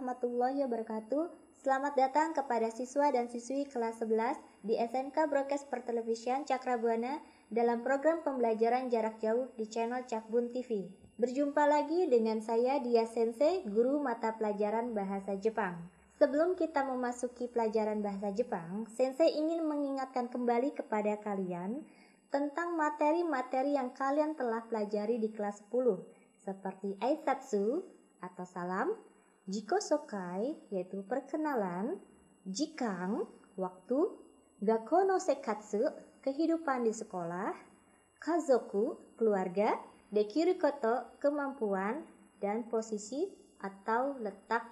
warahmatullahi wabarakatuh. Selamat datang kepada siswa dan siswi kelas 11 di SMK Brokes Pertelevisian Cakrabuana dalam program pembelajaran jarak jauh di channel Cakbun TV. Berjumpa lagi dengan saya Dia Sensei, guru mata pelajaran bahasa Jepang. Sebelum kita memasuki pelajaran bahasa Jepang, Sensei ingin mengingatkan kembali kepada kalian tentang materi-materi yang kalian telah pelajari di kelas 10 seperti Aisatsu atau salam, Jiko Sokai yaitu perkenalan, jikang waktu, gakono sekatsu kehidupan di sekolah, kazoku keluarga, koto kemampuan dan posisi atau letak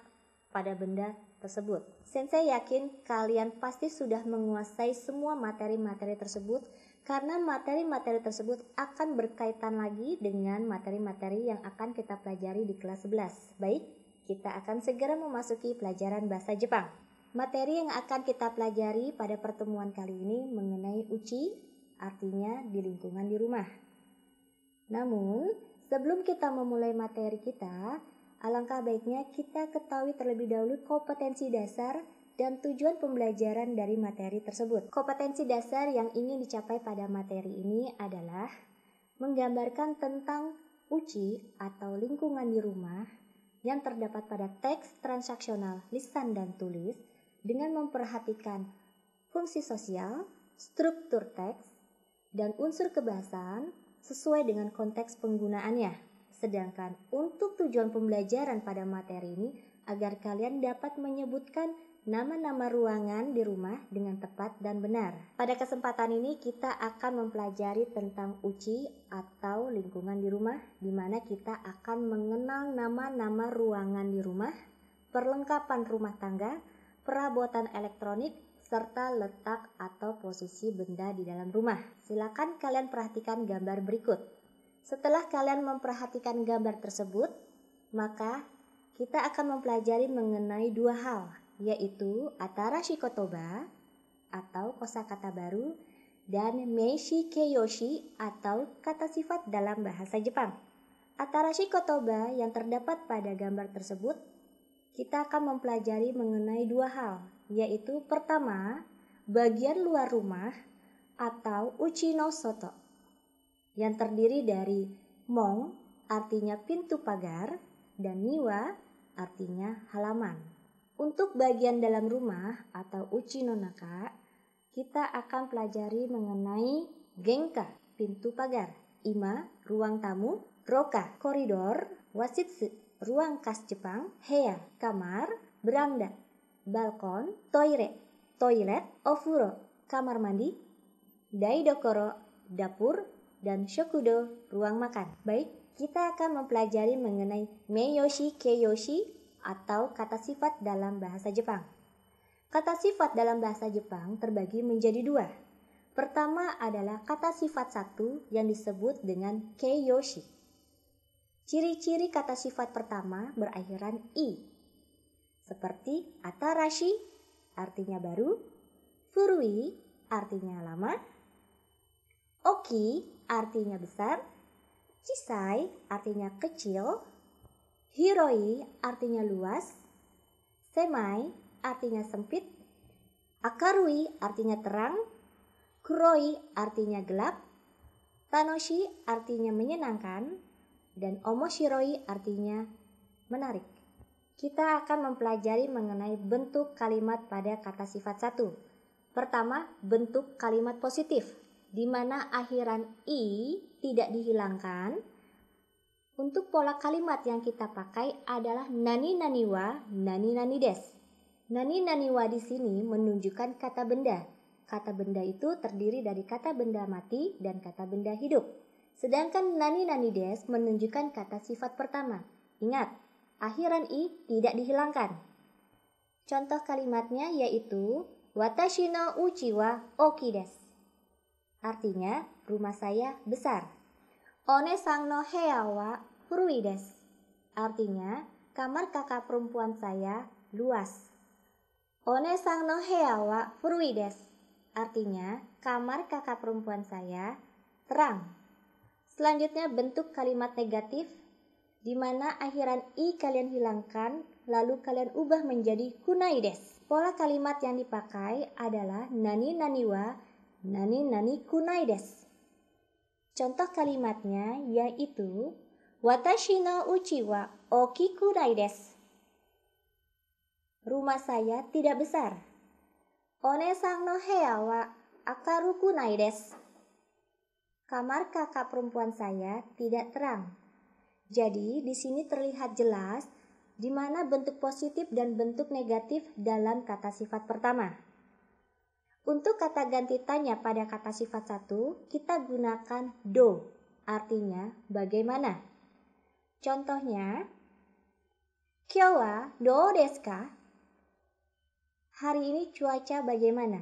pada benda tersebut. Sensei yakin kalian pasti sudah menguasai semua materi-materi tersebut karena materi-materi tersebut akan berkaitan lagi dengan materi-materi yang akan kita pelajari di kelas 11. Baik, kita akan segera memasuki pelajaran bahasa Jepang. Materi yang akan kita pelajari pada pertemuan kali ini mengenai uci, artinya di lingkungan di rumah. Namun, sebelum kita memulai materi kita, alangkah baiknya kita ketahui terlebih dahulu kompetensi dasar dan tujuan pembelajaran dari materi tersebut. Kompetensi dasar yang ingin dicapai pada materi ini adalah menggambarkan tentang uci atau lingkungan di rumah yang terdapat pada teks transaksional lisan dan tulis dengan memperhatikan fungsi sosial, struktur teks, dan unsur kebahasaan sesuai dengan konteks penggunaannya. Sedangkan untuk tujuan pembelajaran pada materi ini agar kalian dapat menyebutkan nama-nama ruangan di rumah dengan tepat dan benar. Pada kesempatan ini kita akan mempelajari tentang UCI atau lingkungan di rumah di mana kita akan mengenal nama-nama ruangan di rumah, perlengkapan rumah tangga, perabotan elektronik, serta letak atau posisi benda di dalam rumah. Silakan kalian perhatikan gambar berikut. Setelah kalian memperhatikan gambar tersebut, maka kita akan mempelajari mengenai dua hal, yaitu Atarashi Kotoba atau kosakata baru dan Meishi Keyoshi atau kata sifat dalam bahasa Jepang. Atarashi Kotoba yang terdapat pada gambar tersebut, kita akan mempelajari mengenai dua hal, yaitu pertama, bagian luar rumah atau Uchino Soto yang terdiri dari Mong artinya pintu pagar dan Niwa artinya halaman. Untuk bagian dalam rumah atau uchi nonaka, kita akan pelajari mengenai genka, pintu pagar, ima, ruang tamu, roka, koridor, wasitsu, ruang kas Jepang, hea, kamar, beranda, balkon, toire, toilet, ofuro, kamar mandi, daidokoro, dapur, dan shokudo, ruang makan. Baik, kita akan mempelajari mengenai meyoshi, keyoshi, atau kata sifat dalam bahasa Jepang. Kata sifat dalam bahasa Jepang terbagi menjadi dua. Pertama adalah kata sifat satu yang disebut dengan keiyoshi. Ciri-ciri kata sifat pertama berakhiran i, seperti atarashi artinya baru, furui artinya lama, oki artinya besar, Cisai artinya kecil, Hiroi artinya luas, semai artinya sempit, akarui artinya terang, kuroi artinya gelap, tanoshi artinya menyenangkan, dan omoshiroi artinya menarik. Kita akan mempelajari mengenai bentuk kalimat pada kata sifat satu. Pertama, bentuk kalimat positif, di mana akhiran i tidak dihilangkan, untuk pola kalimat yang kita pakai adalah nani naniwa, nani nani des. Nani naniwa di sini menunjukkan kata benda. Kata benda itu terdiri dari kata benda mati dan kata benda hidup. Sedangkan nani nani des menunjukkan kata sifat pertama. Ingat, akhiran i tidak dihilangkan. Contoh kalimatnya yaitu watashi no uchi wa oki des. Artinya, rumah saya besar. One no heya wa Purwides. Artinya, kamar kakak perempuan saya luas. One sang heawa Purwides. Artinya, kamar kakak perempuan saya terang. Selanjutnya bentuk kalimat negatif di mana akhiran i kalian hilangkan lalu kalian ubah menjadi kunaides. Pola kalimat yang dipakai adalah nani naniwa nani nani kunaides. Contoh kalimatnya yaitu Watashi no uchi wa okikurai desu. Rumah saya tidak besar. Onesang no hea wa akarukunai desu. Kamar kakak perempuan saya tidak terang. Jadi di sini terlihat jelas di mana bentuk positif dan bentuk negatif dalam kata sifat pertama. Untuk kata ganti tanya pada kata sifat satu, kita gunakan do, artinya bagaimana. Contohnya, Kyowa do deska. Hari ini cuaca bagaimana?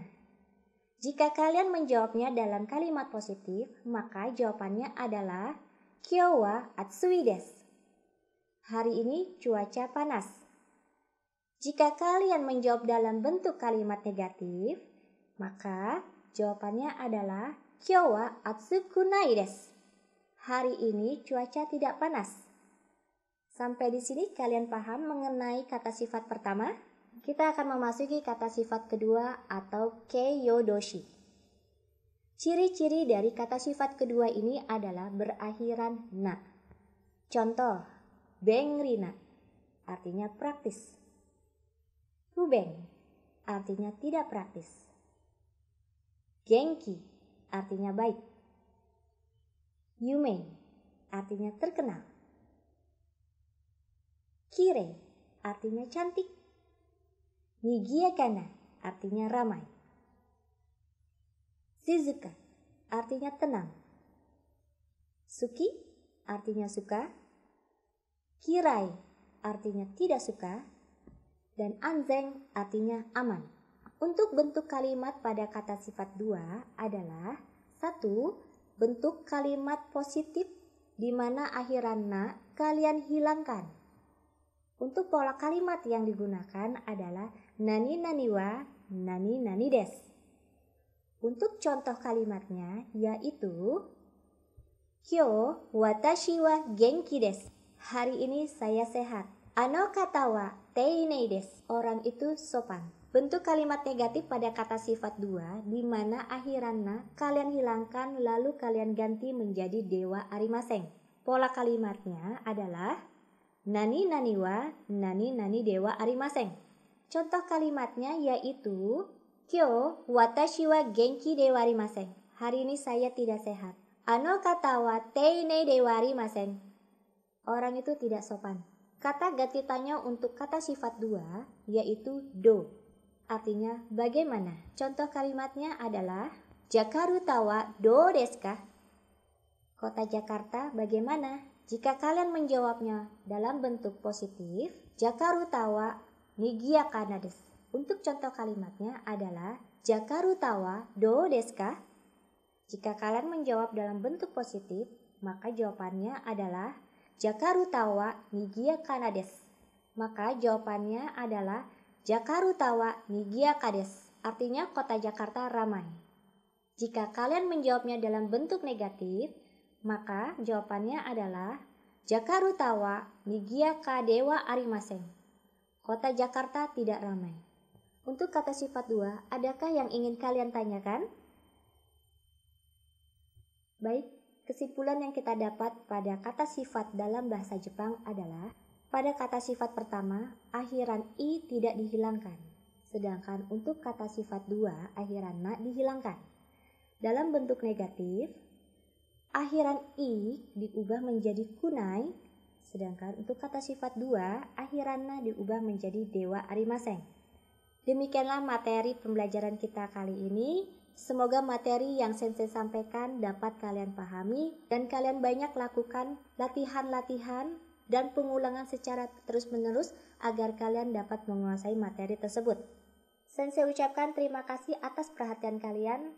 Jika kalian menjawabnya dalam kalimat positif, maka jawabannya adalah Kyowa atsui desu. Hari ini cuaca panas. Jika kalian menjawab dalam bentuk kalimat negatif, maka jawabannya adalah Kyowa atsukunai desu. Hari ini cuaca tidak panas. Sampai di sini kalian paham mengenai kata sifat pertama? Kita akan memasuki kata sifat kedua atau keiyodoshi. Ciri-ciri dari kata sifat kedua ini adalah berakhiran na. Contoh, bengrina artinya praktis. Rubeng artinya tidak praktis. Genki artinya baik. Yume artinya terkenal. Kire artinya cantik. Nigiyakana artinya ramai. Shizuka artinya tenang. Suki artinya suka. Kirai artinya tidak suka. Dan anzeng artinya aman. Untuk bentuk kalimat pada kata sifat dua adalah satu bentuk kalimat positif di mana akhiran na kalian hilangkan untuk pola kalimat yang digunakan adalah nani naniwa nani nani des. Untuk contoh kalimatnya yaitu Kyo watashi wa genki des. Hari ini saya sehat. Ano kata wa teinei des. Orang itu sopan. Bentuk kalimat negatif pada kata sifat dua di mana akhiran na kalian hilangkan lalu kalian ganti menjadi dewa arimaseng. Pola kalimatnya adalah nani naniwa nani nani dewa arimaseng. Contoh kalimatnya yaitu Kyo watashi wa genki dewa arimaseng. Hari ini saya tidak sehat. Ano kata wa teinei dewa arimaseng. Orang itu tidak sopan. Kata ganti tanya untuk kata sifat dua yaitu do. Artinya bagaimana? Contoh kalimatnya adalah Jakarta wa do deska. Kota Jakarta bagaimana? Jika kalian menjawabnya dalam bentuk positif, Jakaru tawa nigia kanades. Untuk contoh kalimatnya adalah Jakaru tawa do deska. Jika kalian menjawab dalam bentuk positif, maka jawabannya adalah Jakaru tawa nigia kanades. Maka jawabannya adalah Jakaru tawa nigia kades. Artinya kota Jakarta ramai. Jika kalian menjawabnya dalam bentuk negatif, maka jawabannya adalah Jakarutawa Nigyaka Dewa Arimaseng. Kota Jakarta tidak ramai. Untuk kata sifat dua, adakah yang ingin kalian tanyakan? Baik, kesimpulan yang kita dapat pada kata sifat dalam bahasa Jepang adalah pada kata sifat pertama, akhiran i tidak dihilangkan. Sedangkan untuk kata sifat dua, akhiran na dihilangkan. Dalam bentuk negatif, Akhiran i diubah menjadi kunai, sedangkan untuk kata sifat dua, akhiran na diubah menjadi dewa arimaseng. Demikianlah materi pembelajaran kita kali ini. Semoga materi yang Sensei sampaikan dapat kalian pahami dan kalian banyak lakukan latihan-latihan dan pengulangan secara terus-menerus agar kalian dapat menguasai materi tersebut. Sensei ucapkan terima kasih atas perhatian kalian